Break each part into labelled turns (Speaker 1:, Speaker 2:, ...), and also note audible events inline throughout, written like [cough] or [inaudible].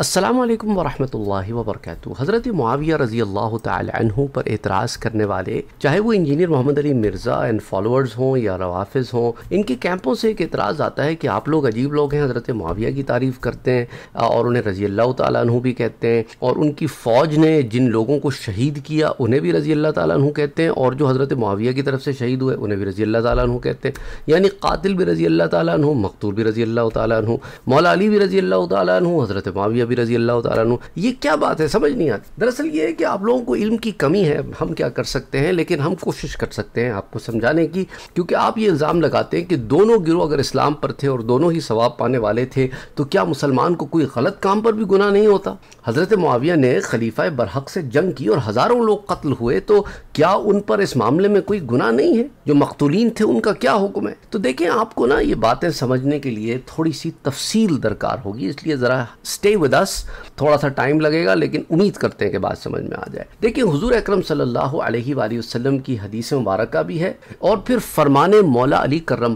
Speaker 1: असलकम वरहमल वबरक हज़रत मुआविया रज़ी अल्लाह तहों पर एतराज़ करने वाले चाहे वो engineer Mohammad Ali Mirza and followers हों या रवाफिज़ हों इनके कैंपों से एक एतराज़ आता है कि आप लोग अजीब लोग हैं हज़रत मुआविया की तारीफ़ करते हैं और उन्हें रज़ी अल्लाह तहों भी कहते हैं और उनकी फ़ौज ने जिन लोगों को शहीद किया उन्हें भी रज़ी अल्लाह तहों कहते हैं और जो हज़रत मुआविया की तरफ से शहीद हुए उन्हें भी रज़ी अल्लाह तहों कहते हैं यानी कातिल भी रज़ी अल्लाह तहों मकतूल भी रज़ी अल्लाह तहों मौला अली भी रज़ी अल्लाह तहों हज़रत मुआविया नबी रजी अल्लाह तु ये क्या बात है समझ नहीं आती दरअसल ये है कि आप लोगों को इल्म की कमी है हम क्या कर सकते हैं लेकिन हम कोशिश कर सकते हैं आपको समझाने की क्योंकि आप ये इल्ज़ाम लगाते हैं कि दोनों गिरोह अगर इस्लाम पर थे और दोनों ही सवाब पाने वाले थे तो क्या मुसलमान को कोई गलत काम पर भी गुना नहीं होता हज़रत मुआविया ने खलीफा बरहक से जंग की और हज़ारों लोग कत्ल हुए तो क्या उन पर इस मामले में कोई गुना नहीं है जो मकतुलीन थे उनका क्या हुक्म है तो देखें आपको ना ये बातें समझने के लिए थोड़ी सी तफसील दरकार होगी इसलिए ज़रा स्टे विद दस थोड़ा सा टाइम लगेगा लेकिन उम्मीद करते हैं कि बात समझ में आ जाए देखिए हुजूर अकरम सल्लल्लाहु अलैहि वसल्लम की हदीस मुबारक भी है और फिर फरमान मौला अली करम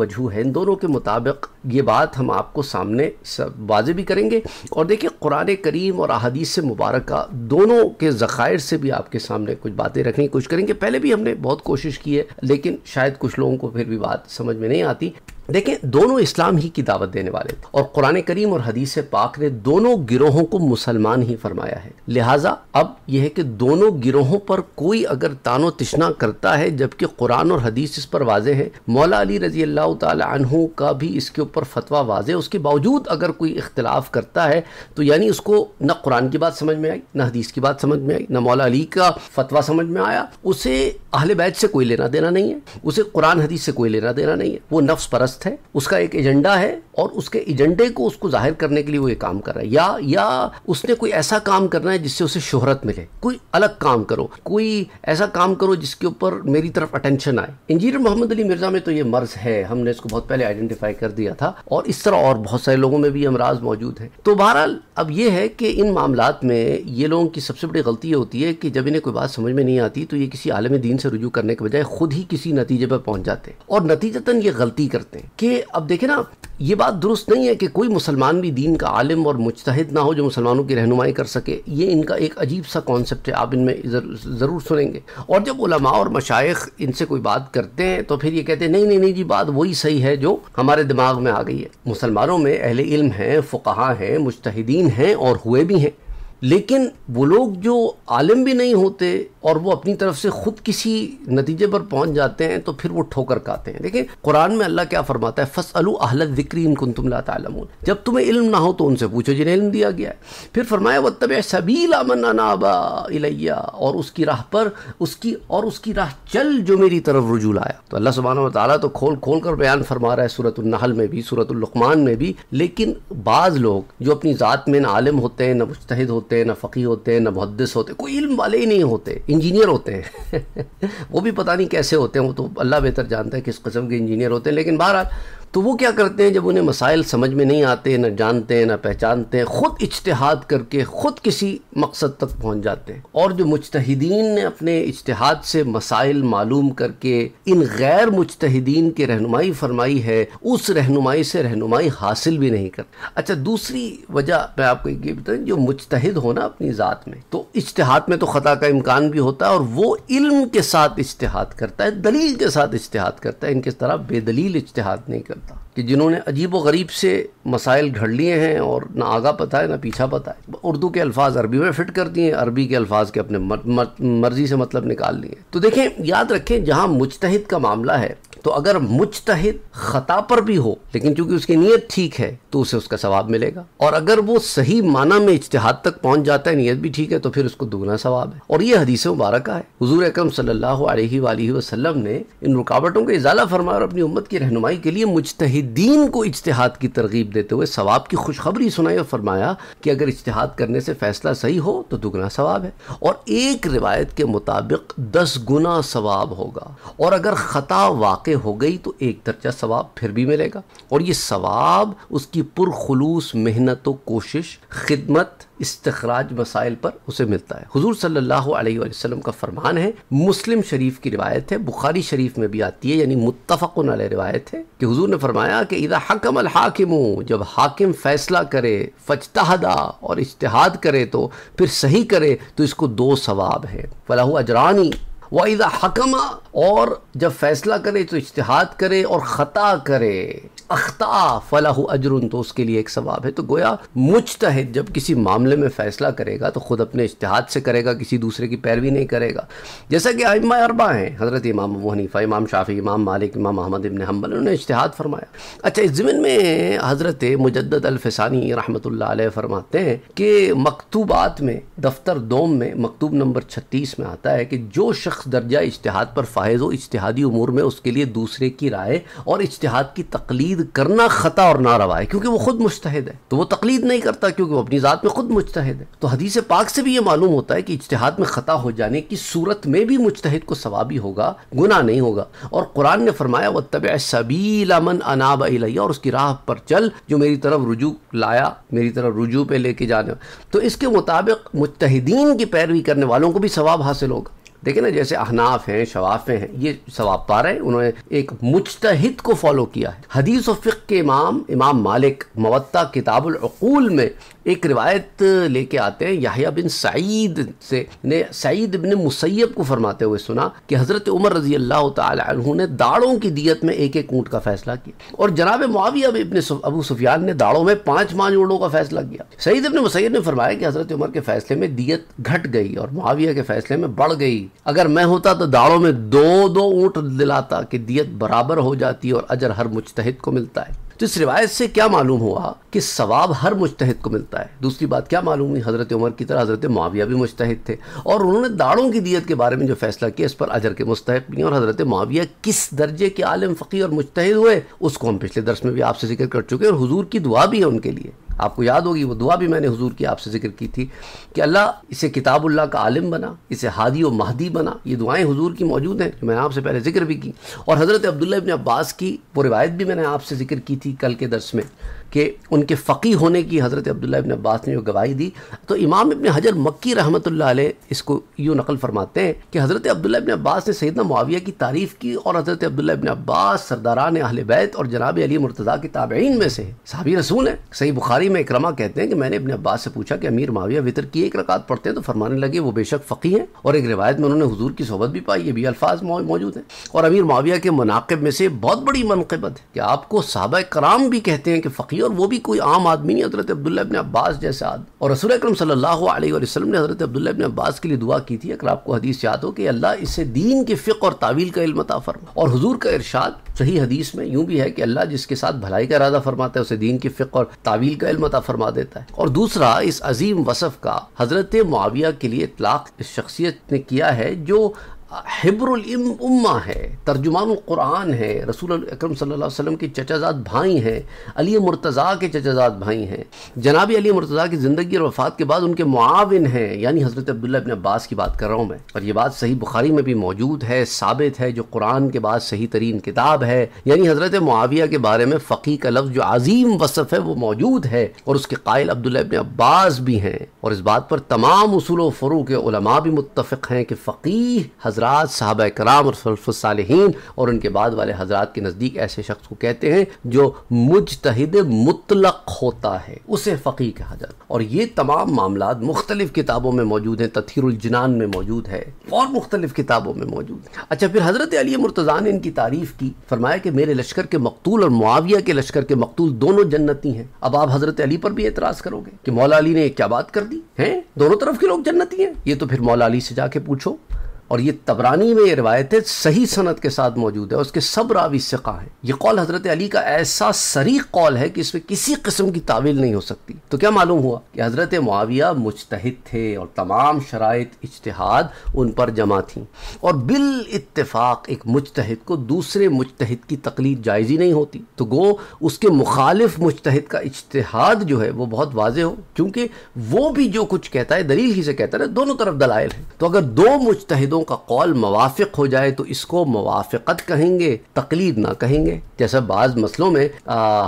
Speaker 1: वजू है इन दोनों के मुताबिक ये बात हम आपको सामने वाजे भी करेंगे और देखिए कुरान करीम और अहादीस मुबारक दोनों के ज़खायर से भी आपके सामने कुछ बातें रखने की कोशिश करेंगे पहले भी हमने बहुत कोशिश की है लेकिन शायद कुछ लोगों को फिर भी बात समझ में नहीं आती देखें दोनों इस्लाम ही की दावत देने वाले थे और कुरान करीम और हदीस पाक ने दोनों गिरोहों को मुसलमान ही फरमाया है लिहाजा अब यह है कि दोनों गिरोहों पर कोई अगर तानो तिश्ना करता है जबकि कुरान और हदीस इस पर वाजे है मौला अली रजी अल्लाह का भी इसके ऊपर फतवा वाजे उसके बावजूद अगर कोई इख्तलाफ करता है तो यानी उसको न कुरान की बात समझ में आई न हदीस की बात समझ में आई न मौला अली का फतवा समझ में आया उसे अहल बैद से कोई लेना देना नहीं है उसे कुरान हदीस से कोई लेना देना नहीं है वो नफ्स परस परस्त है उसका एक एजेंडा है और उसके एजेंडे को उसको जाहिर करने के लिए वो ये काम कर रहा है या या उसने कोई ऐसा काम करना है जिससे उसे शोहरत मिले कोई अलग काम करो कोई ऐसा काम करो जिसके ऊपर मेरी तरफ अटेंशन आए इंजीनियर मोहम्मद अली मिर्जा में तो ये मर्ज है हमने इसको बहुत पहले आइडेंटिफाई कर दिया था और इस तरह और बहुत सारे लोगों में भी अमराज मौजूद है तो बहरहाल अब ये है कि इन मामला में ये लोगों की सबसे बड़ी गलती होती है कि जब इन्हें कोई बात समझ में नहीं आती तो ये किसी आलम दीन से रुजू करने के बजाय खुद ही किसी नतीजे पर पहुंच जाते और नतीजतन ये गलती करते हैं करें कि अब देखे ना ये बात दुरुस्त नहीं है कि कोई मुसलमान भी दीन का आलिम और मुजतहद ना हो जो मुसलमानों की रहनुमाई कर सके ये इनका एक अजीब सा कॉन्सेप्ट है आप इनमें ज़रूर सुनेंगे और जब उलमा और मशाइ इनसे कोई बात करते हैं तो फिर ये कहते हैं नहीं नहीं नहीं जी बात वही सही है जो हमारे दिमाग में आ गई है मुसलमानों में अहल इल्म हैं फ़ुकाहा हैं मुजतहदीन हैं और हुए भी हैं लेकिन वो लोग जो आलिम भी नहीं होते और वो अपनी तरफ से ख़ुद किसी नतीजे पर पहुंच जाते हैं तो फिर वो ठोकर खाते हैं देखिए कुरान में अल्लाह क्या फरमाता है फस अलू अहल ज़िक्री इमकुन तुम लातामून जब तुम्हें इल्म ना हो तो उनसे पूछो जिन्हें इल्म दिया गया है फिर फरमाया वह तब अमन अनाबा इलैया और उसकी राह पर उसकी और उसकी राह चल जो मेरी तरफ रजू लाया तो अल्लाह सुबहाना तला तो खोल खोल कर बयान फरमा रहा है सूरत नहल में भी लकमान में भी लेकिन बाज़ लोग जो अपनी ज़ात में ना आलिम होते हैं ना मुश्तद होते हैं ना फ़कीर होते हैं ना मुहदस होते कोई इल्म वाले ही नहीं होते इंजीनियर होते हैं [laughs] वो भी पता नहीं कैसे होते हैं वो तो अल्लाह बेहतर जानता है किस कस्म के इंजीनियर होते हैं लेकिन बहरहाल तो वो क्या करते हैं जब उन्हें मसाइल समझ में नहीं आते ना जानते हैं ना पहचानते हैं ख़ुद इजतहाद करके ख़ुद किसी मकसद तक पहुँच जाते हैं और जो मुजतहदीन ने अपने इजतहाद से मसाइल मालूम करके इन गैर मुजतहदीन की रहनुमाई फरमाई है उस रहनुमाई से रहनुमाई हासिल भी नहीं करते अच्छा दूसरी वजह मैं आपको ये बताऊँ जो मुजतहद होना अपनी ज़ात में तो इजतहाद में तो ख़ता का इम्कान भी होता है और वो इल्म के साथ इजतहाद करता है दलील के साथ इजतहाद करता है इनके तरह बेदलील इजतहाद नहीं करता चलता कि जिन्होंने अजीब व गरीब से मसाइल घड़ लिए हैं और ना आगा पता है ना पीछा पता है उर्दू के अल्फाज अरबी में फिट कर दिए अरबी के अल्फाज के अपने मर्जी से मतलब निकाल लिए तो देखें याद रखें जहाँ मुजतहद का मामला है तो अगर मुजतहिद ख़ता पर भी हो लेकिन चूंकि उसकी नीयत ठीक है तो उसे उसका सवाब मिलेगा और अगर वो सही माना में इज्तिहाद तक पहुंच जाता है नीयत भी ठीक है तो फिर उसको दोगुना सवाब है और ये हदीस मुबारक है हजूर अक्रम सल्लल्लाहु अलैहि वसल्लम ने इन रुकावटों का इजाला फरमाया और अपनी उम्मत की रहनुमाई के लिए मुजतहिदीन को इज्तिहाद की तरगीब देते हुए सवाब की खुशखबरी सुनाई और फरमाया कि अगर इज्तिहाद करने से फैसला सही हो तो दोगुना सवाब है और एक रिवायत के मुताबिक दस गुना सवाब होगा और अगर ख़ता वाक़ बातें हो गई तो एक दर्जा सवाब फिर भी मिलेगा और ये सवाब उसकी पुरखलूस मेहनत व कोशिश खिदमत इस्तराज मसाइल पर उसे मिलता है हजूर सल्लल्लाहु अलैहि वसल्लम का फरमान है मुस्लिम शरीफ की रिवायत है बुखारी शरीफ में भी आती है यानी मुतफ़ रिवायत है कि हजूर ने फरमाया कि इधर हकम अल हाकिम जब हाकिम फैसला करे फजतहदा और इश्तहाद करे तो फिर सही करे तो इसको दो सवाब है फलाहू अजरानी वाइजा हकमा और जब फैसला करे तो इश्तहाद करे और ख़ता करे अख्ता फलाहु अजरुन तो उसके लिए एक सवाब है तो गोया मुजतहद जब किसी मामले में फ़ैसला करेगा तो ख़ुद अपने इश्तहाद से करेगा किसी दूसरे की पैरवी नहीं करेगा जैसा कि अम्मा अरबा हैं हज़रत इमाम अबू हनीफ़ा इमाम शाफी इमाम मालिक इमाम अहमद इबन हम्बल उन्होंने इश्तहाद फरमाया अच्छा इस ज़मीन में हज़रत मुजद अलफसानी रहमत फरमाते हैं कि मकतूबात में दफ्तर दोम में मकतूब नंबर छत्तीस में आता है कि जो शख्स शख्स दर्जा इश्तहाद पर फायज हो इश्तहादी उमूर में उसके लिए दूसरे की राय और इश्तहाद की तकलीद करना ख़ता और नारवा है क्योंकि वो खुद मुश्तद है तो वो तकलीद नहीं करता क्योंकि वो अपनी ज़ात में खुद मुश्तद है तो हदीस पाक से भी ये मालूम होता है कि इश्तहाद में ख़ता हो जाने की सूरत में भी मुश्तद को स्वाबी होगा गुना नहीं होगा और कुरान ने फरमाया वह तब अमन अनाब अलैया और उसकी राह पर चल जो मेरी तरफ रुजू लाया मेरी तरफ रुजू पे लेके जाने तो इसके मुताबिक मुतहदीन की पैरवी करने वालों को भी सवाब हासिल होगा देखिए ना जैसे अहनाफ हैं शवाफे हैं ये सवाब पा रहे हैं उन्होंने एक मुजतहिद को फॉलो किया है हदीस व फ़िक के इमाम इमाम मालिक मवत्ता अकूल में एक रिवायत लेके आते हैं याहिया बिन सईद से ने सईद बिन मुसैब को फरमाते हुए सुना कि हज़रत उमर रजी अल्लाह तु ने दाड़ों की दियत में एक एक ऊँट का फैसला किया और जनाब मुआविया इबन अबू सुफियान ने दाड़ों में पाँच पाँच ऊँटों का फैसला किया सईद अबिन मुसैब ने फरमाया कि हज़रत उमर के फैसले में दियत घट गई और मुआविया के फैसले में बढ़ गई अगर मैं होता तो दाड़ों में दो दो ऊँट दिलाता कि दियत बराबर हो जाती और अजर हर मुश्तद को मिलता है तो इस रिवायत से क्या मालूम हुआ कि सवाब हर मुश्तहद को मिलता है दूसरी बात क्या मालूम हुई हज़रत उमर की तरह हज़रत माविया भी मुश्तहद थे और उन्होंने दाड़ों की दियत के बारे में जो फैसला किया इस पर अजर के मुस्तक नहीं और हज़रत माविया किस दर्जे के आलम फ़कीर और मुश्तहद हुए उसको हम पिछले दर्श में भी आपसे जिक्र कर चुके हैं और हजूर की दुआ भी है उनके लिए आपको याद होगी वो दुआ भी मैंने हुजूर की आपसे जिक्र की थी कि अल्लाह इसे किताबुल्लाह का आलिम बना इसे हादी और महदी बना ये दुआएं हुजूर की मौजूद हैं जो मैंने आपसे पहले जिक्र भी की और हज़रत अब्दुल्ला अबिन अब्बास की वो रिवायत भी मैंने आपसे जिक्र की थी कल के दर्स में कि उनके फ़की होने की हज़रत अब्दुल्ला इबन अब्बास ने जो गवाही दी तो इमाम इबन हजर मक्की रहमत इसको यूँ नकल फरमाते हैं कि हज़रत अब्दुल्ला इबन अब्बास ने सैदना मुआविया की तारीफ़ की और हज़रत अब्दुल्ला इबन अब्बास सरदारान अहल बैत और जनाब अली मुर्तज़ा के ताबेन में से साहबी रसूल हैं सही बुखारी में इक्रमा कहते हैं कि मैंने अपने अब्बास से पूछा कि अमीर माविया वितर की एक रकात पढ़ते हैं तो फरमाने लगे वो बेशक फ़की हैं और एक रिवायत में उन्होंने हजूर की सोबत भी पाई ये भी अल्फाज मौजूद हैं और अमीर माविया के मनाकब में से बहुत बड़ी मनकबत है कि आपको सहाबा कराम भी कहते हैं कि फ़कीर और वो भी कोई आम आदमी नहीं हज़रत अब्दुल्ला अबिन अब्बास जैसे आदमी और रसूल अक्रम सल्लल्लाहु अलैहि वसल्लम ने हज़रत अब्दुल्ला अबिन अब्बास के लिए दुआ की थी अगर आपको हदीस याद हो कि अल्लाह इससे दीन के फ़िक और तावील का इल्म अता फरमा और हजूर का इरशाद सही हदीस में यूँ भी है कि अल्लाह जिसके साथ भलाई का इरादा फरमाता है उसे दीन की फ़िक और तावील का इल्म अता फरमा देता है और दूसरा इस अजीम वसफ़ का हज़रत माविया के लिए इतलाक़ इस शख्सियत ने किया है जो हिब्रुल उम्मा है तर्जुमान कुरान है रसूल अकरम सल्लल्लाहु अलैहि वसल्लम के चचाजाद भाई हैं अली मुर्तज़ा के चचाजाद भाई हैं जनाब अली मुर्तज़ा की ज़िंदगी और वफ़ात के बाद उनके मुआविन हैं यानी हज़रत अब्दुल्ला इबन अब्बास की बात कर रहा हूँ मैं और ये बात सही बुखारी में भी मौजूद है साबित है जो कुरान के बाद सही तरीन किताब है यानी हज़रत मुआविया के बारे में फ़की का लफ्ज़ जो अजीम वसफ़ है वो मौजूद है और उसके कायल अब्दुल्ला इबन अब्बास भी हैं और इस बात पर तमाम असूल फ़रू के उलमा भी मुतफ़ हैं कि फ़कीह हज़रत हजरात साहब कराम और सलफ़ालहन और उनके बाद वाले हजरात के नज़दीक ऐसे शख्स को कहते हैं जो मुजतहद मुतलक होता है उसे फ़कीर कहा जाता और ये तमाम मामला मुख्तलिफ किताबों में मौजूद हैं तथीरजनान में मौजूद है और मुख्तलिफ किताबों में मौजूद है अच्छा फिर हज़रत अली मुर्तज़ा ने इनकी तारीफ़ की फरमाया कि मेरे लश्कर के मकतूल और मुआविया के लश्कर के मकतूल दोनों जन्नती हैं अब आप हज़रत अली पर भी एतराज़ करोगे कि मौला अली ने क्या बात कर दी हैं दोनों तरफ के लोग जन्नती हैं ये तो फिर मौला अली से जाके पूछो और ये तबरानी में ये रिवायतें सही सनत के साथ मौजूद है उसके सब रावी सिका है ये कौल हज़रत अली का ऐसा सरी कौल है कि इसमें किसी किस्म की तावील नहीं हो सकती तो क्या मालूम हुआ कि हज़रत मुआविया मुश्तहद थे और तमाम शराइ इजतहाद उन पर जमा थी और बिल इतफाक़ एक मुश्तहद को दूसरे मुश्तहद की तकलीद जायज़ ही नहीं होती तो गो उसके मुखालिफ मुश्तहद का इजतहाद जो है वो बहुत वाज हो क्योंकि वो भी जो कुछ कहता है दलील ही से कहता है दोनों तरफ दलाइल है तो अगर दो मुश्तहदों दोनों का कौल मुवाफ़ हो जाए तो इसको मुवाफ़त कहेंगे तकलीद ना कहेंगे जैसा बाज़ मसलों में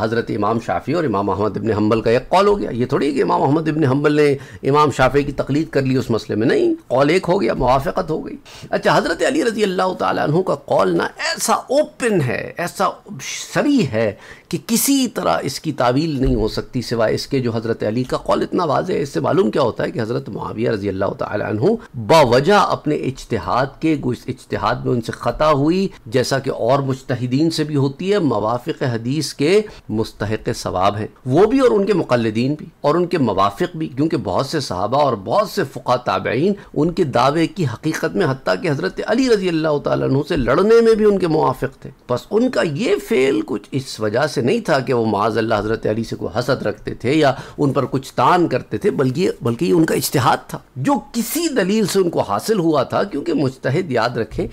Speaker 1: हज़रत इमाम शाफ़ी और इमाम अहमद इबन हम्बल का एक कौल हो गया ये थोड़ी कि इमाम अहमद इबन हम्बल ने इमाम शाफ़ी की तकलीद कर ली उस मसले में नहीं कौल एक हो गया मुवाफ़त हो गई अच्छा हज़रत अली रजी अल्लाह तु का कौल ना ऐसा ओपन है ऐसा सरी है कि किसी तरह इसकी तावील नहीं हो सकती सिवाय इसके जो हज़रत अली का कौल इतना वाज है इससे मालूम क्या होता है कि हज़रत मुआविया रजी अल्लाह बावजह अपने इजतहाद के इजतहाद में उनसे ख़ता हुई जैसा कि और मुश्तदीन से भी होती है मवाफिक हदीस के मुस्तक सवाब हैं वो भी और उनके मुकलदीन भी और उनके मवाफिक भी क्योंकि बहुत से साहबा और बहुत से फ़ुका ताबेन उनके दावे की हकीकत में हती कि हज़रत अली रजी अल्लाह तु से लड़ने में भी उनके मुआफ़ थे बस उनका ये फेल कुछ इस वजह से नहीं था कि वो माज अल्लाह हज़रत अली से कोई हसद रखते थे या उन पर कुछ तान करते थे बल्कि बल्कि उनका इश्तहाद था जो किसी दलील से उनको हासिल हुआ था क्योंकि मुस्तहद याद रखें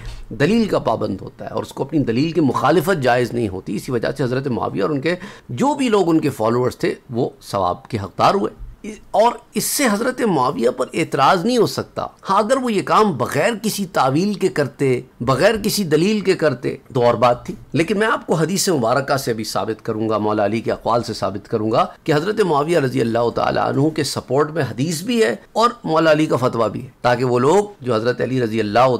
Speaker 1: दलील का पाबंद होता है और उसको अपनी दलील की मुखालफत जायज़ नहीं होती इसी वजह से हज़रत माविया और उनके जो भी लोग उनके फॉलोअर्स थे वो सवाब के हकदार हुए और इससे हज़रत माविया पर एतराज़ नहीं हो सकता हाँ अगर वो ये काम बग़ैर किसी तावील के करते बग़ैर किसी दलील के करते तो और बात थी लेकिन मैं आपको हदीस मुबारक से भी साबित करूँगा मौला अली के अकवाल से साबित करूंगा कि हज़रत माविया रजी अल्लाह तु के सपोर्ट में हदीस भी है और मौला अली का फतवा भी है ताकि वो लोग जो हज़रत अली रजी अल्लाह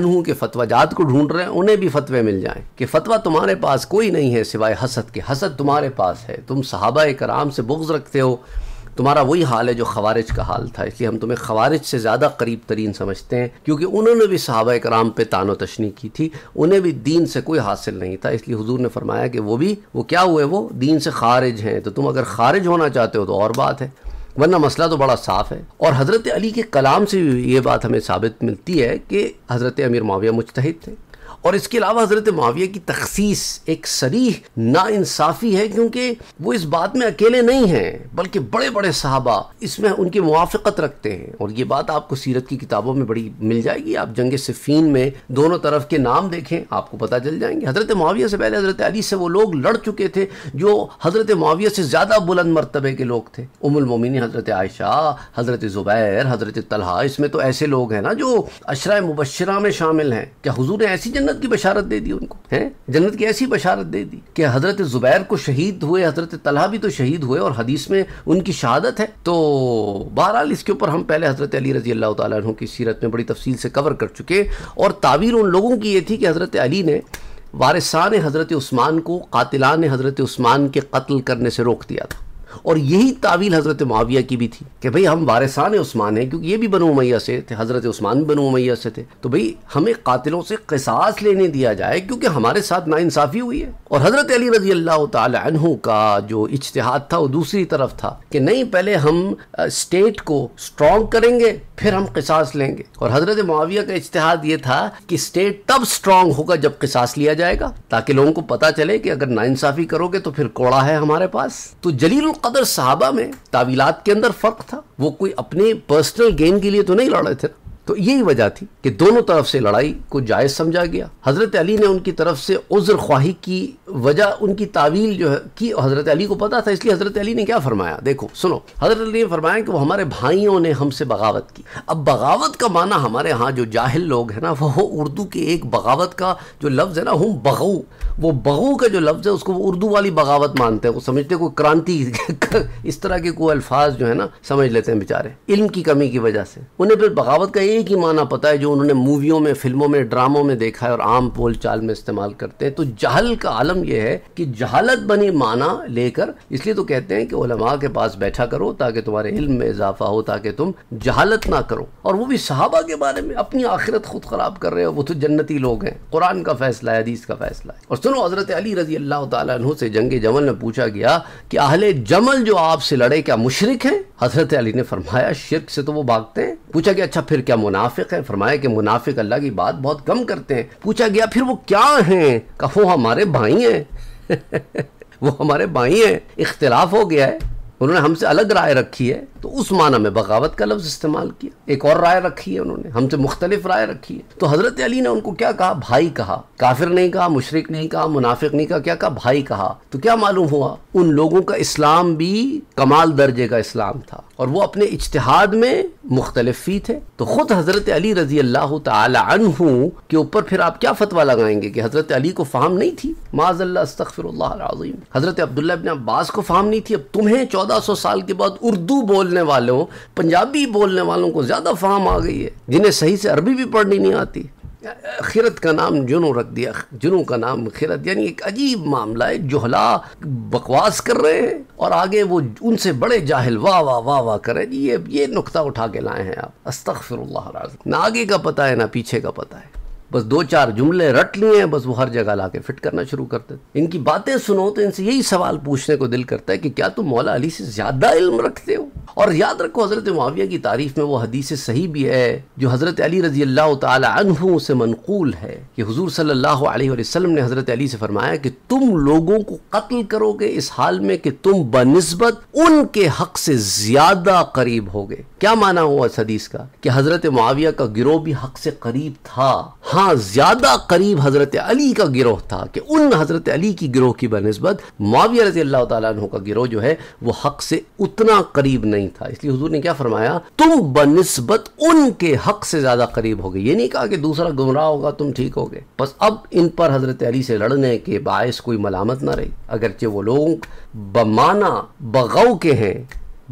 Speaker 1: तु के फतवाजात को ढूंढ रहे हैं उन्हें भी फतवे मिल जाए कि फतवा तुम्हारे पास कोई नहीं है सिवाय हसद के हसद तुम्हारे पास है तुम सहाबा कराम से बुग्ज रखते हो तुम्हारा वही हाल है जो खवारिज का हाल था इसलिए हम तुम्हें खवारिज से ज़्यादा करीब तरीन समझते हैं क्योंकि उन्होंने भी सहाबा कराम पे तानो तशनी की थी उन्हें भी दीन से कोई हासिल नहीं था इसलिए हुजूर ने फरमाया कि वो भी वो क्या हुए वो दीन से खारिज हैं तो तुम अगर खारिज होना चाहते हो तो और बात है वरना मसला तो बड़ा साफ है और हज़रत अली के कलाम से भी ये बात हमें साबित मिलती है कि हज़रत अमीर माविया मुजतहिद थे और इसके अलावा हज़रत माविया की तखसीस एक सरीह इंसाफी है क्योंकि वो इस बात में अकेले नहीं हैं बल्कि बड़े बड़े साहबा इसमें उनकी मुआफ़त रखते हैं और ये बात आपको सीरत की किताबों में बड़ी मिल जाएगी आप जंग सिफ़ीन में दोनों तरफ के नाम देखें आपको पता चल जाएंगे हज़रत माविया से पहले हज़रत अली से वो लोग लड़ चुके थे जो हज़रत माविया से ज़्यादा बुलंद मरतबे के लोग थे उमुलमोमिन हज़रत आयशा हज़रत ज़ुबैर हज़रत तलहा इसमें तो ऐसे लोग हैं ना जो अशरा मुबशरा में शामिल हैं क्या हजूर ने ऐसी जन्नत जन्नत की बशारत दे दी उनको है जन्नत की ऐसी बशारत दे दी कि हज़रत ज़ुबैर को शहीद हुए हज़रत तलहा भी तो शहीद हुए और हदीस में उनकी शहादत है तो बहरहाल इसके ऊपर हम पहले हज़रत अली रजी अल्लाह तुम की सीरत में बड़ी तफसील से कवर कर चुके और तावीर उन लोगों की ये थी कि हज़रत अली ने वारिसान हज़रत उस्मान को कातिलान हज़रत उस्मान के कत्ल करने से रोक दिया था और यही तावील हज़रत माविया की भी थी कि भाई हम वारसान उस्मान हैं क्योंकि ये भी बनो मैया से थे हज़रत उस्मान भी बनो मैया से थे तो भाई हमें कातिलों से कसास लेने दिया जाए क्योंकि हमारे साथ नाइंसाफ़ी हुई है और हज़रत अली रजी अल्लाह तु का जो इश्तहाद था वो दूसरी तरफ था कि नहीं पहले हम स्टेट को स्ट्रॉन्ग करेंगे फिर हम किसास लेंगे और हज़रत माविया का इश्तहाद ये था कि स्टेट तब स्ट्रॉन्ग होगा जब किसास लिया जाएगा ताकि लोगों को पता चले कि अगर नाइंसाफ़ी करोगे तो फिर कोड़ा है हमारे पास तो जलील कदर साहबा में तावीलात के अंदर फ़र्क था वो कोई अपने पर्सनल गेन के लिए तो नहीं लड़ रहे थे तो यही वजह थी कि दोनों तरफ से लड़ाई को जायज़ समझा गया हज़रत अली ने उनकी तरफ से उज्र ख्वाही की वजह उनकी तावील जो है कि हज़रत अली को पता था इसलिए हज़रत अली ने क्या फरमाया देखो सुनो हज़रत अली ने फरमाया कि वो हमारे भाइयों ने हमसे बगावत की अब बगावत का माना हमारे यहाँ जो जाहिल लोग हैं ना वो उर्दू के एक बगावत का जो लफ्ज़ है ना हम बगऊ वो बहू का जो लफ्ज़ है उसको वो उर्दू वाली बगावत मानते हैं वो समझते हैं कोई क्रांति [laughs] इस तरह के कोई अल्फाज जो है ना समझ लेते हैं बेचारे इल्म की कमी की वजह से उन्हें फिर बगावत का एक ही माना पता है जो उन्होंने मूवियों में फिल्मों में ड्रामों में देखा है और आम बोल चाल में इस्तेमाल करते हैं तो जहल का आलम यह है कि जहालत बनी माना लेकर इसलिए तो कहते हैं कि उलमा के पास बैठा करो ताकि तुम्हारे इल्म में इजाफा हो ताकि तुम जहालत ना करो और वो भी सहाबा के बारे में अपनी आखिरत खुद खराब कर रहे हो वो तो जन्नती लोग हैं कुरान का फैसला है हदीस का फैसला है और सुनो हज़रत अली रजी अल्लाह तु से जंग जमल में पूछा गया कि आहले जमल जो आपसे लड़े क्या मुशरक हैं हज़रत अली ने फरमाया शिरक से तो वो भागते हैं पूछा गया अच्छा फिर क्या मुनाफिक है फरमाया कि मुनाफिक अल्लाह की बात बहुत कम करते हैं पूछा गया फिर वो क्या हैं कहो हमारे भाई हैं [laughs] वो हमारे भाई हैं इख्तलाफ हो गया है उन्होंने हमसे अलग राय रखी है तो उस माना में बगावत का लफ्ज़ इस्तेमाल किया एक और राय रखी है उन्होंने हमसे मुख्तलिफ राय रखी है तो हज़रत अली ने उनको क्या कहा भाई कहा काफिर नहीं कहा मुशरक नहीं कहा मुनाफिक नहीं कहा क्या कहा भाई कहा तो क्या मालूम हुआ उन लोगों का इस्लाम भी कमाल दर्जे का इस्लाम था और वो अपने इज्तहाद में ही थे तो ख़ुद हज़रत अली रजी अल्लाह तू के ऊपर फिर आप क्या फतवा लगाएंगे कि हज़रत अली को फाहम नहीं थी माजल्ला हज़रत अब्दुल्ला अब्बास को फाहम नहीं थी अब तुम्हें चौदह चौदह सौ साल के बाद उर्दू बोलने वालों पंजाबी बोलने वालों को ज़्यादा फाहम आ गई है जिन्हें सही से अरबी भी पढ़नी नहीं आती खिरत का नाम जुनू रख दिया जुनू का नाम खिरत यानी एक अजीब मामला है जोहला बकवास कर रहे हैं और आगे वो उनसे बड़े जाहिल वाह वाह वाह वाह करें ये ये नुकता उठा के लाए हैं आप अस्तफ़िर ना आगे का पता है ना पीछे का पता है बस दो चार जुमले रट लिए हैं बस वो हर जगह ला के फिट करना शुरू करते हैं इनकी बातें सुनो तो इनसे यही सवाल पूछने को दिल करता है कि क्या तुम मौला अली से ज़्यादा इल्म रखते हो और याद रखो हज़रत माविया की तारीफ़ में वो हदीस सही भी है जो हज़रत अली रजी अल्लाह से मनकूल है कि हजूर सल्लाम ने हज़रत अली से फरमाया कि तुम लोगों को कत्ल करोगे इस हाल में कि तुम बनस्बत उनके हक से ज़्यादा करीब गए क्या माना हुआ इस हदीस का कि हज़रत माविया का गिरोह भी हक से करीब था हाँ, जहाँ ज्यादा करीब हजरत अली का गिरोह था कि उन हजरत अली की गिरोह की बनस्बत माविया रजी अल्लाह तु का गिरोह जो है वह हक से उतना करीब नहीं था इसलिए हजूर ने क्या फरमाया तुम बनस्बत उनके हक से ज्यादा करीब हो गए ये नहीं कहा कि दूसरा गुमराह होगा तुम ठीक हो गए बस अब इन पर हजरत अली से लड़ने के बायस कोई मलामत ना रही अगरचे वो लोग बमाना बगौ के हैं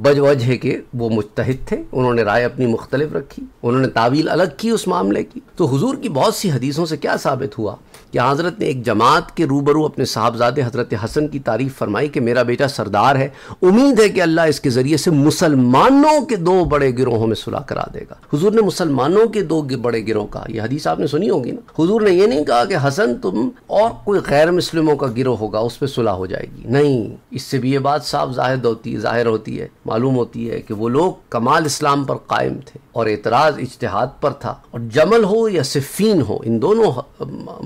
Speaker 1: बजवज है कि वो मुश्तद थे उन्होंने राय अपनी मुख्तलिफ रखी उन्होंने तावील अलग की उस मामले की तो हुजूर की बहुत सी हदीसों से क्या साबित हुआ कि हज़रत ने एक जमात के रूबरू अपने साहबजादे हज़रत हसन की तारीफ़ फरमाई कि मेरा बेटा सरदार है उम्मीद है कि अल्लाह इसके ज़रिए से मुसलमानों के दो बड़े गिरोहों में सुलह करा देगा हुजूर ने मुसलमानों के दो बड़े गिरोह कहा यह हदीस आपने सुनी होगी ना हुजूर ने यह नहीं कहा कि हसन तुम और कोई गैर मुस्लिमों का गिरोह होगा उस पर सुलह हो जाएगी नहीं इससे भी ये बात साफ जाहिर होती है जाहिर होती है मालूम होती है कि वो लोग कमाल इस्लाम पर कायम थे और एतराज़ इश्तहाद पर था और जमल हो या सिफीन हो इन दोनों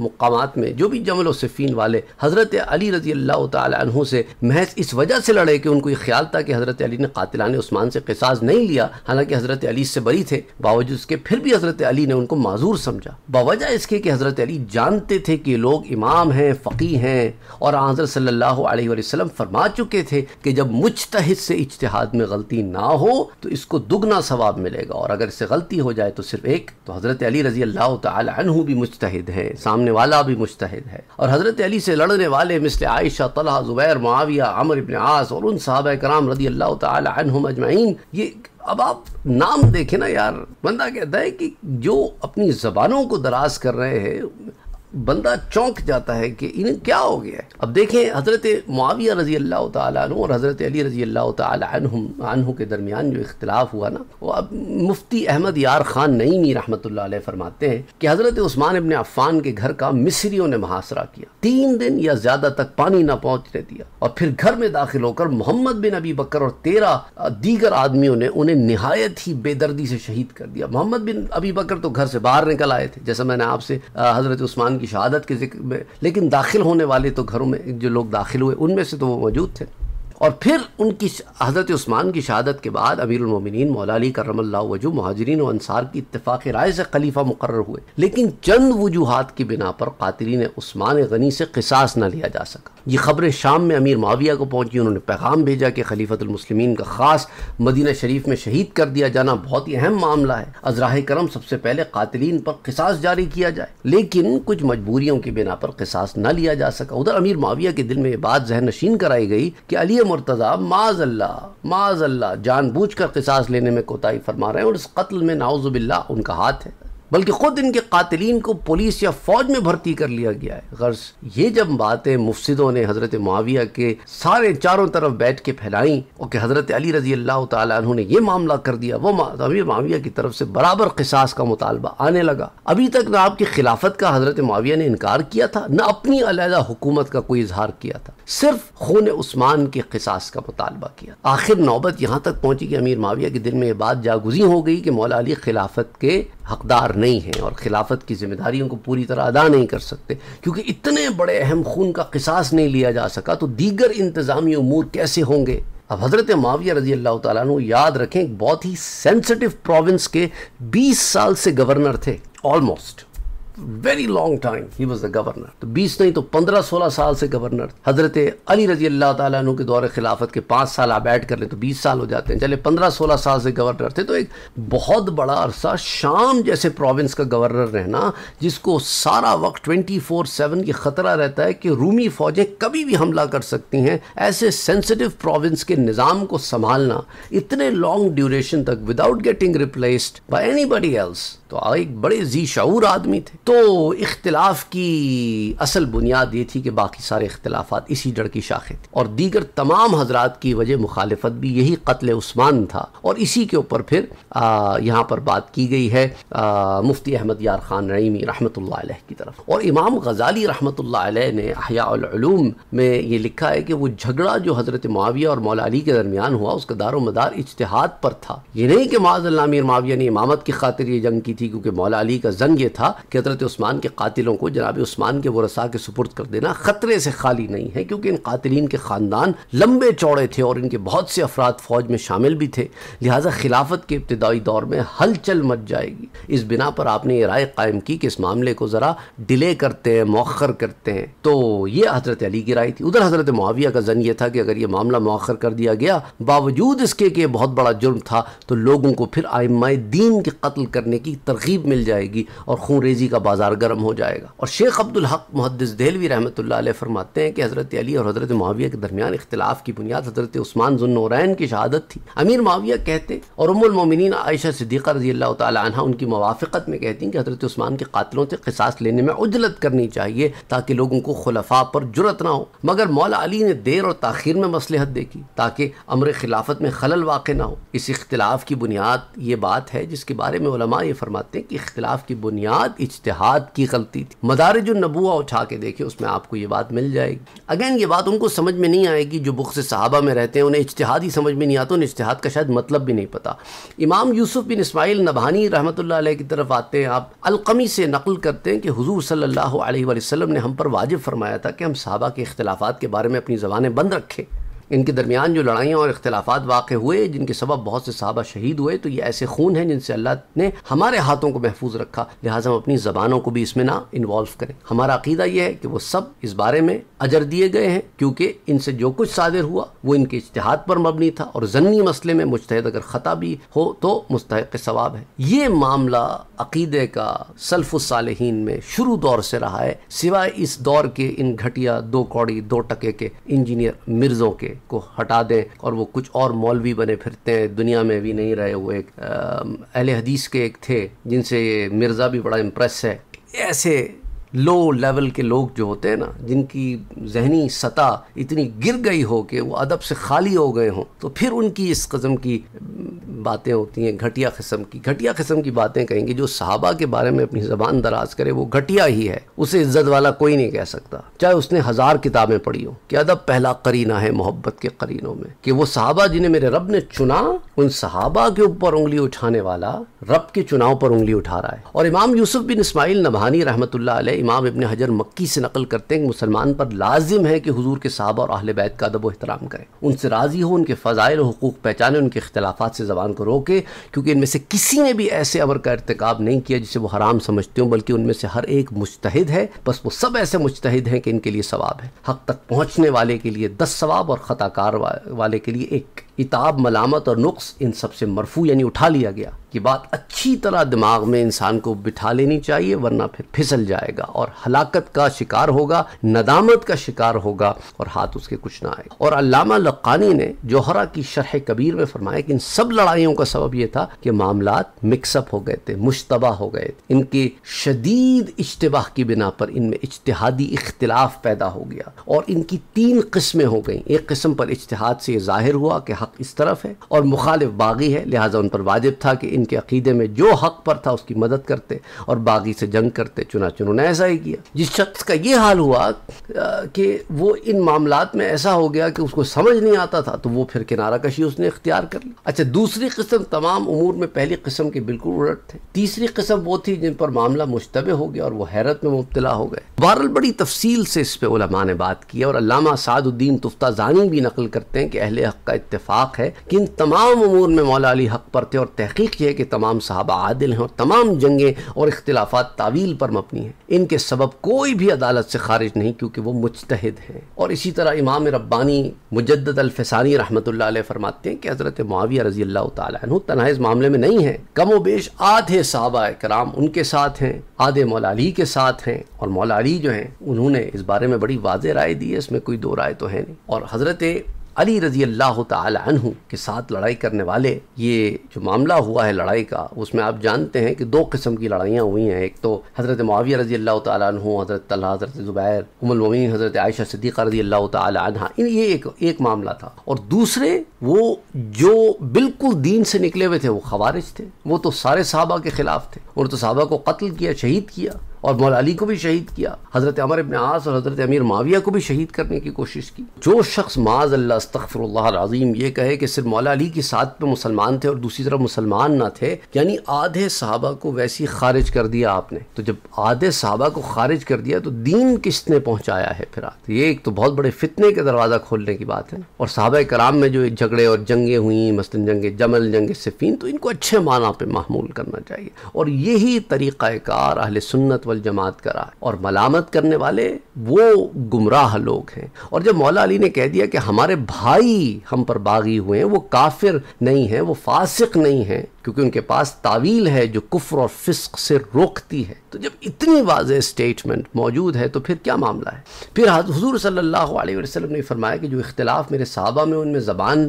Speaker 1: मुकाम मकाम में जो भी जमल सिफ़ीन वाले हज़रत अली रजी अल्लाह तहों से महज इस वजह से लड़े कि उनको ये ख्याल था कि हज़रत अली ने कातिलान उस्मान से कसाज नहीं लिया हालांकि हज़रत अली इससे बरी थे बावजूद इसके फिर भी हज़रत अली ने उनको माजूर समझा बावजह इसके कि हज़रत अली जानते थे कि लोग इमाम हैं फ़कीह हैं और हज़रत सल्ला वसलम फरमा चुके थे कि जब मुश्तहद से इजतहाद में गलती ना हो तो इसको दुगना सवाब मिलेगा और अगर इससे गलती हो जाए तो सिर्फ एक तो हज़रत अली रजी अल्लाह तहु भी मुश्तहद हैं सामने वाला भी मुश्तहद है और हज़रत अली से लड़ने वाले मिसल आयशा तलहा ज़ुबैर मुआविया अमर इबन आस और उन साहब कराम रदी अल्लाह तुम अजमाइन ये अब आप नाम देखें ना यार बंदा कहता है कि जो अपनी ज़बानों को दराज कर रहे हैं बंदा चौंक जाता है कि इन्हें क्या हो गया है अब देखें हज़रत मुआविया रज़ी अल्लाह तु और हज़रत अली रज़ी अल्लाह तहु के दरमियान जो इख्तलाफ हुआ ना वो अब मुफ्ती अहमद यार ख़ान नईमी रहमत फरमाते हैं कि हज़रत उस्मान इबन अफ़ान के घर का मिस्रियों ने मुहासरा किया तीन दिन या ज़्यादा तक पानी ना पहुँचने दिया और फिर घर में दाखिल होकर मोहम्मद बिन अबी बकर और तेरह दीगर आदमियों ने उन्हें नहायत ही बेदर्दी से शहीद कर दिया मोहम्मद बिन अबी बकर तो घर से बाहर निकल आए थे जैसा मैंने आपसे हज़रत उस्मान की शहादत के जिक्र में लेकिन दाखिल होने वाले तो घरों में जो लोग दाखिल हुए उनमें से तो वो मौजूद थे और फिर उनकी हज़रत उस्मान की शहादत के बाद अमीरमिन मौलाली करमल्ला वजू महाजरीन और अनसार की इतफ़ाक़ राय से खलीफा मुकर हुए लेकिन चंद वजूहत की बिना पर कातरीन उस्मान गनी से किसास न लिया जा सका ये खबरें शाम में अमीर माविया को पहुँची उन्होंने पैगाम भेजा कि खलीफतमसलिमिन का ख़ास मदीना शरीफ में शहीद कर दिया जाना बहुत ही अहम मामला है अजरा करम सबसे पहले कातलिन पर किसास जारी किया जाए लेकिन कुछ मजबूरियों की बिना पर किसास न लिया जा सका उधर अमीर माविया के दिल में ये बात जहन नशीन कराई गई कि अली मुर्तज़ा माजल्ला माजल्ला जानबूझ कर किसास लेने में कोताही फरमा रहे हैं और इस कत्ल में नाउजुबिल्ला उनका हाथ है बल्कि ख़ुद इनके कातलीन को पुलिस या फ़ौज में भर्ती कर लिया गया है गर्ज ये जब बातें मुफसदों ने हज़रत माविया के सारे चारों तरफ बैठ के फैलाई और कि हज़रत अली रजी अल्लाह ने मामला कर दिया वो अमीर माविया की तरफ से बराबर किसास का मुतालबा आने लगा अभी तक ना आपकी खिलाफत का हज़रत माविया ने इनकार किया था न अपनी अलहदा हुकूमत का कोई इजहार किया था सिर्फ खून उस्मान के किसास का मुतालबा किया आखिर नौबत यहाँ तक पहुँची कि अमीर माविया के दिल में ये बात जागुजी हो गई कि मौला अली खिलाफत के हकदार नहीं हैं और खिलाफत की जिम्मेदारियों को पूरी तरह अदा नहीं कर सकते क्योंकि इतने बड़े अहम खून का किसास नहीं लिया जा सका तो दीगर इंतज़ामी उमूर कैसे होंगे अब हज़रत माविया रजी अल्लाह तु याद रखें एक बहुत ही सेंसिटिव प्रोविंस के 20 साल से गवर्नर थे almost very long time he was the governor तो बीस नहीं तो पंद्रह सोलह साल से गवर्नर हजरत अली रजी अल्लाह तु के दौरे खिलाफत के पांच साल आप ऐड कर ले तो बीस साल हो जाते हैं चले पंद्रह सोलह साल से गवर्नर थे तो एक बहुत बड़ा अरसा शाम जैसे प्रोविंस का गवर्नर रहना जिसको सारा वक्त ट्वेंटी फोर सेवन ये ख़तरा रहता है कि रूमी फ़ौजें कभी भी हमला कर सकती हैं ऐसे सेंसिटिव प्रोविंस के निज़ाम को संभालना इतने लॉन्ग ड्यूरेशन तक without getting replaced by anybody else तो एक बड़े जी शूर आदमी थे तो इख्तलाफ की असल बुनियाद ये थी कि बाकी सारे अख्तिलाफ़ इसी जड़ की शाखें थी और दीगर तमाम हजरात की वजह मुखालफत भी यही कत्ल उस्मान था और इसी के ऊपर फिर यहाँ पर बात की गई है आ, मुफ्ती अहमद यार खान रईमी रहमत की तरफ और इमाम गजाली रहमत ने अहियालूम में ये लिखा है कि वो झगड़ा जो हज़रत माविया और मौलानी के दरमियान हुआ उसका दारो मदार इजतहाद पर था ये नहीं कि माजल्ला माविया ने इमामत की खातिर ये जंग की थी थी क्योंकि मौला अली का जंग ये था कि हजरत उस्मान के कातिलों को जनाब उस्मान के वसा के सुपुर्द कर देना ख़तरे से खाली नहीं है क्योंकि इन कातिलीन के ख़ानदान लंबे चौड़े थे और इनके बहुत से अफराद फ़ौज में शामिल भी थे लिहाजा खिलाफत के इब्तदाई दौर में हलचल मच जाएगी इस बिना पर आपने ये राय कायम की कि इस मामले को ज़रा डिले करते हैं मौखर करते हैं तो ये हज़रत अली की राय थी उधर हज़रत मुआविया का जन यह था कि अगर ये मामला मौखर कर दिया गया बावजूद इसके कि बहुत बड़ा जुर्म था तो लोगों को फिर आयमाए दीन के कत्ल करने की तरगीब मिल जाएगी और खून रेजी का बाज़ार गर्म हो जाएगा और शेख अब्दुल हक मुहदस दहलवी रहमत फरमाते हैं कि हज़रत अली और हज़रत माविया के दरमियान इख्तलाफ की बुनियाद हज़रत उस्मान जुन्नौरैन की शहादत थी अमीर माविया कहते और उमुलमिन आयशा सिद्दीक़ा रजी अल्लाह तह उनकी मवाफ़त में कहती कि हज़रत उस्मान के कातलों से किसास लेने में उजलत करनी चाहिए ताकि लोगों को खुलफा पर जुरत ना हो मगर मौला अली ने देर और तखिर में मसलहत देखी ताकि अमर खिलाफत में खलल वाक़ ना हो इस इख्तलाफ की बुनियाद ये बात है जिसके बारे में ये फरमा फरमाते कि इख्तलाफ की बुनियाद इजतहाद की गलती थी मदारज नबुआ उठा के देखे उसमें आपको ये बात मिल जाएगी अगेन ये बात उनको समझ में नहीं आएगी जो बुक्स सहाबा में रहते हैं उन्हें इजतहाद ही समझ में नहीं आता उन्हें इजतहाद का शायद मतलब भी नहीं पता इमाम यूसुफ बिन इसमाइल नबहानी रहमत की तरफ आते हैं आप अलकमी से नकल करते हैं कि हजूर सल्ला वसम ने हम पर वाजिब फरमाया था कि हम साहबा के अख्तलाफात के बारे में अपनी ज़बानें बंद रखें इनके दरमियान जो लड़ाइयाँ और इख्तलाफात वाक़ हुए जिनके सबब बहुत से सहाबा शहीद हुए तो ये ऐसे खून हैं जिनसे अल्लाह ने हमारे हाथों को महफूज रखा लिहाजा हम अपनी ज़बानों को भी इसमें ना इन्वॉल्व करें हमारा अकीदा यह है कि वो सब इस बारे में अजर दिए गए हैं क्योंकि इनसे जो कुछ सादिर हुआ वो इनके इश्तहाद पर मबनी था और जन्नी मसले में मुश्तद अगर ख़ता भी हो तो मुस्तक सवाब है ये मामला अकीदे का सल्फुसालहीन में शुरू दौर से रहा है सिवाय इस दौर के इन घटिया दो कौड़ी दो टके के इंजीनियर मिर्जों के को हटा दे और वो कुछ और मौलवी बने फिरते हैं दुनिया में भी नहीं रहे वो एक अहले हदीस के एक थे जिनसे मिर्ज़ा भी बड़ा इम्प्रेस है ऐसे लो लेवल के लोग जो होते हैं ना जिनकी जहनी सतह इतनी गिर गई हो कि वो अदब से खाली हो गए हों तो फिर उनकी इस कस्म की बातें होती हैं घटिया कस्म की घटिया कस्म की बातें कहेंगे जो सहाबा के बारे में अपनी ज़बान दराज करे वो घटिया ही है उसे इज्जत वाला कोई नहीं कह सकता चाहे उसने हज़ार किताबें पढ़ी हो कि अदब पहला करीना है मोहब्बत के करीनों में कि वो सहाबा जिन्हें मेरे रब ने चुना उन सहाबा के ऊपर उंगली उठाने वाला रब के चुनाव पर उंगली उठा रहा है और इमाम यूसुफ बिन इसमाइल नभानी रहमत इमाम इबन हजर मक्की से नकल करते हैं कि मुसलमान पर लाजिम है कि हजूर के साहब और अहल बैत का अदब व करें उनसे राज़ी हो उनके फ़जाइल हकूक़ पहचाने उनके अख्तलाफा से ज़बान को रोके क्योंकि इनमें से किसी ने भी ऐसे अमर का irtikab नहीं किया जिसे वो हराम समझते हो बल्कि उनमें से हर एक मुश्तद है बस वो सब ऐसे मुश्तद हैं कि इनके लिए सवाब है हक तक पहुँचने वाले के लिए दस सवाब और ख़ताकार वाले के लिए एक इताब मलामत और नुक्स इन सब से मरफू यानी उठा लिया गया ये बात अच्छी तरह दिमाग में इंसान को बिठा लेनी चाहिए वरना फिर फिसल जाएगा और हलाकत का शिकार होगा नदामत का शिकार होगा और हाथ उसके कुछ ना आए और अलामा लक्कानी ने जोहरा की शरह कबीर में फरमाया कि इन सब लड़ाइयों का सबब यह था कि मामला मिक्सअप हो गए थे मुशतबा हो गए थे इनके शदीद इश्तबाह की बिना पर इनमें इश्तहादी इख्तलाफ पैदा हो गया और इनकी तीन किस्में हो गई एक किस्म पर इश्तहाद से जाहिर हुआ कि हक इस तरफ है और मुखालिफ बागी है लिहाजा उन पर वाजिब था कि इनके अकीदे में जो हक पर था उसकी मदद करते और बागी से जंग करते चुनाच उन्होंने ऐसा ही किया जिस शख्स का ये हाल हुआ कि वो इन मामला में ऐसा हो गया कि उसको समझ नहीं आता था तो वो फिर किनारा कशी उसने इख्तियार कर ली अच्छा दूसरी किस्म तमाम उमूर में पहली किस्म के बिल्कुल उलट थे तीसरी किस्म वो थी जिन पर मामला मुश्तब हो गया और वो हैरत में मुबतला हो गए बहरल बड़ी तफसील से इस पर ने बात की और अलामा सादुद्दीन जानी भी नकल करते हैं कि अहल हक का इतफाक़ इतफ़ाक़ है कि इन तमाम अमूर में मौला अली हक पर थे और तहकीक ये है कि तमाम साहबा आदिल हैं और तमाम जंगें और इख्तलाफ तावील पर मबनी हैं इनके सबब कोई भी अदालत से खारिज नहीं क्योंकि वो मुजतहद हैं और इसी तरह इमाम रब्बानी मुजद अलफसानी रहमत फरमाते हैं कि हज़रत माविया रजी अल्लाह तु तना इस मामले में नहीं है कमो बेश आधे साहबा कराम उनके साथ हैं आधे मौला अली के साथ हैं और मौला अली जो हैं उन्होंने इस बारे में बड़ी वाज राय दी है इसमें कोई दो राय तो है नहीं और हज़रत अली रज़ी अल्लाह तहु के साथ लड़ाई करने वाले ये जो मामला हुआ है लड़ाई का उसमें आप जानते हैं कि दो किस्म की लड़ाइयाँ हुई हैं एक तो हज़रत माविया रज़ी अल्लाह तु हज़रत हज़रत ज़ुबैर उमलमिन हज़रत आयशा सदीक़ा रज़ी अल्लाह तहा ये एक एक मामला था और दूसरे वो जो बिल्कुल दीन से निकले हुए थे वो खबारिज थे वो तो सारे साहबा के ख़िलाफ़ थे उन्होंने तो साहबा को कत्ल किया शहीद किया और मौला अली को भी शहीद किया हज़रत अमर इबन आस और हज़रत अमीर माविया को भी शहीद करने की कोशिश की जो शख्स माज अल्लाह अस्तफ़रल्लाज़ीम ये कहे कि सिर्फ मौला अली के साथ पे मुसलमान थे और दूसरी तरफ मुसलमान ना थे यानी आधे साहबा को वैसी खारिज कर दिया आपने तो जब आधे साहबा को खारिज कर दिया तो दीन किसने पहुंचाया है फिर आप ये एक तो बहुत बड़े फितने के दरवाज़ा खोलने की बात है और साहब कराम में जो झगड़े और जंगे हुई मसलन जंग जमल जंग सिफीन तो इनको अच्छे माना पे महमूल करना चाहिए और यही तरीक़ाकार अहल सुन्नत वल जमात करा और मलामत करने वाले वो गुमराह लोग हैं और जब मौला अली ने कह दिया कि हमारे भाई हम पर बागी हुए हैं वो काफिर नहीं है वो फासिक नहीं है क्योंकि उनके पास तावील है जो कुफ्र और फिस्क से रोकती है तो जब इतनी वाज स्टेटमेंट मौजूद है तो फिर क्या मामला है फिर हजूर सल्ला वसलम ने फरमाया कि जो इख्तलाफ मेरे साहबा में उनमें ज़बान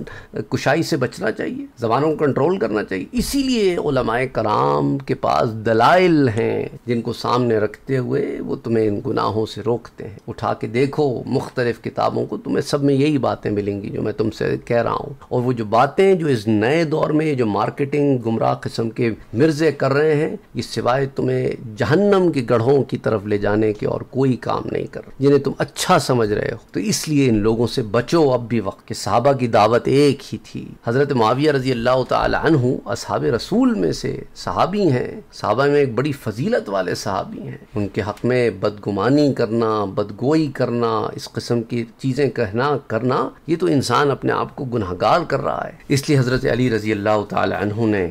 Speaker 1: कुशाई से बचना चाहिए ज़बानों को कंट्रोल करना चाहिए इसीलिए कराम के पास दलाइल हैं जिनको सामने रखते हुए वो तुम्हें इन गुनाहों से रोकते हैं उठा के देखो मुख्तलिफ़ किताबों को तुम्हें सब में यही बातें मिलेंगी जो मैं तुमसे कह रहा हूँ और वो जो बातें जो इस नए दौर में जो मार्केटिंग गुमराह किस्म के मिर्जे कर रहे हैं इस सिवाय तुम्हें जहन्नम के गढ़ों की तरफ ले जाने के और कोई काम नहीं कर जिन्हें तुम अच्छा समझ रहे हो तो इसलिए इन लोगों से बचो अब भी वक्त के साहबा की दावत एक ही थी हज़रत माविया रजी अल्लाह तहूँ असहाब रसूल में से सहाबी हैं साहबा में एक बड़ी फजीलत वाले सहाबी हैं उनके हक में बदगुमानी करना बदगोई करना इस किस्म की चीज़ें कहना करना ये तो इंसान अपने आप को गुनहगार कर रहा है इसलिए हज़रत अली रजी अल्लाह तहु ने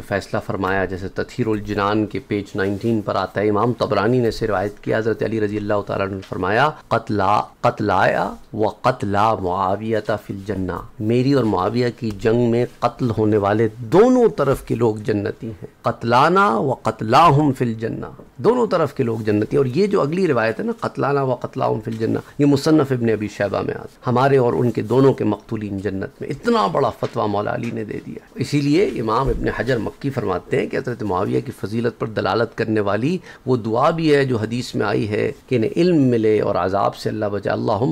Speaker 1: जो तो फैसला फरमाया जैसे तथीरजनान के पेज 19 पर आता है इमाम तबरानी ने से रवायत किया हज़रत अली रजी अल्लाह ने फरमाया कतला कतलाया व कतला मुआवियता फिल जन्ना मेरी और मुआविया की जंग में कत्ल होने वाले दोनों तरफ के लोग जन्नती हैं कतलाना व कतला हम फिल जन्ना दोनों तरफ के लोग जन्नती और ये जो अगली रिवायत है ना कतलाना व कतला फिल जन्ना ये मुसन्फ़ इबन अबी शैबा में आज हमारे और उनके दोनों के मकतूलिन जन्नत में इतना बड़ा फतवा मौला अली ने दे दिया इसीलिए इमाम इबन हजर मक्की फरमाते हैं कि हजरत माविया की फजीलत पर दलालत करने वाली वो दुआ भी है जो हदीस में आई है कि इन्हें इल्म मिले और आज़ाब से अल्लाह बचा अल्लाह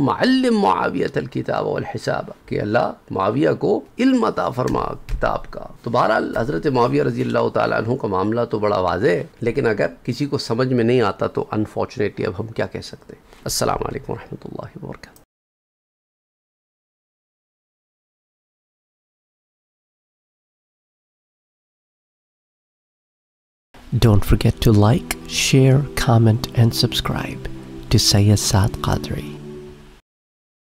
Speaker 1: मावियतलकिताब हिसाब कि अल्लाह माविया को इल्म अता फरमा किताब का तो बहरहाल हज़रत माविया रजी अल्लाह का मामला तो बड़ा वाज है लेकिन अगर किसी को को समझ में नहीं आता तो अनफॉर्चुनेटली अब हम क्या कह सकते हैं असल वरहमल work Don't forget to like, share, comment and subscribe to Sayyid Saad Qadri.